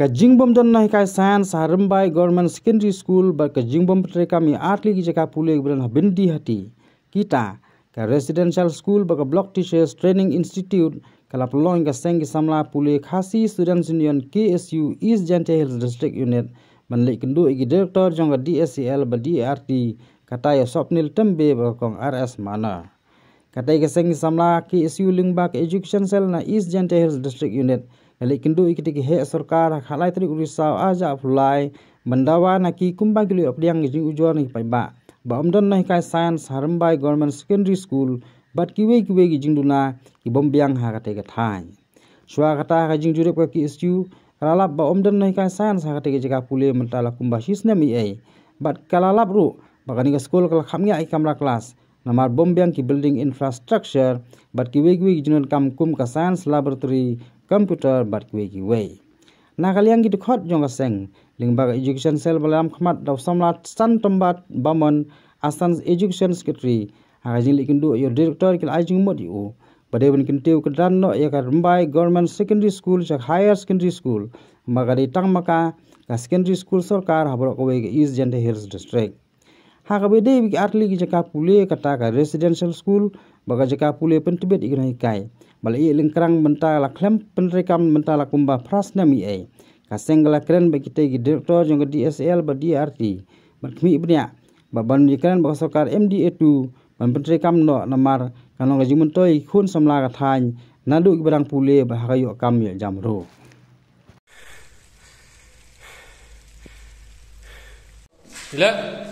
কাজিংবম জন্য হিকাই সান সারম্বাই গভর্নমেন্ট সেকেন্ডারি স্কুল বা কাজিংবম পেটরে কামি আট লিগি জায়গা পুলে গেলেন হবেন্ডি হাটি কিটা কা রেসিডেন্সিয়াল স্কুল বা ব্লক টিচার্স ট্রেনিং ইনস্টিটিউট কালাপ লং কা সেন কি সামলা পুলে Khasi Students Union K S U East Jaintia Hills District Unit মানলে কিন্তু এগি ডিরেক্টর জঙ্গ ডি এস সি এল বা ডি আর টি কাটাই স্বপ্নিল টেম্বে বা কং আর এস মানা কাটাই কা সেন কি সামলা কে এস ইউ লিংবাক এডুকেশন সেল না East Jaintia Hills District Unit lekin do ikiti ki he sarkar khalai tri urisa aja phulai mandawa na ki kumba gili apdiang ji ujor ni pai ba ba umdon nai kai science harambai government secondary school but ki we ki we gi jingduna ki bombiang ha kate ka thai swa kata ha jing jure ko ki isu ralap ba umdon nai kai science ha kate ki jaga pule mentala kumba shisne mi ai but kalalap ru ba kani ka school kala khamnya ai kamra kelas, namar bombiang ki building infrastructure but ki we ki we jinon kam kum ka science laboratory computer bat kwe ki we na kaliang git khot jong seng ling ba education cell balam khmat daw samlat san tombat bamon asan education secretary ha jing likin du yo director kil ajing mod yo bade ban kin teu kadan no ya kar mumbai government secondary school chak higher secondary school magari tang maka ka secondary school sarkar habro kwe ki is jende hills district hakabede bi arli ki jaka pule kata ka residential school baga jaka pule pen tibet igrai kai bala i lengkrang menta la klem pen rekam menta la kumba prasna mi ai ka sengla kren ba kite gi director jong DSL ba DRT ba kmi ibnya ba ban ni kren ba sokar MDA2 ban pen rekam namar kanong ji mun toy khun samla ka thain nadu gi barang pule ba hakayo kam ye jamro Bila?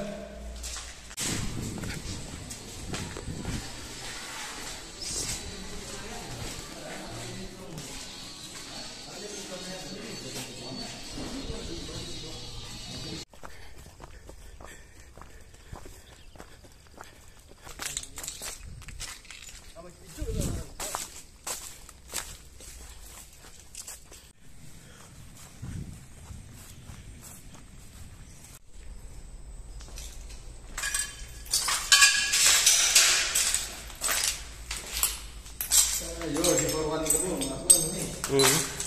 Yo, di perwan kebun, apa ni? Hmm.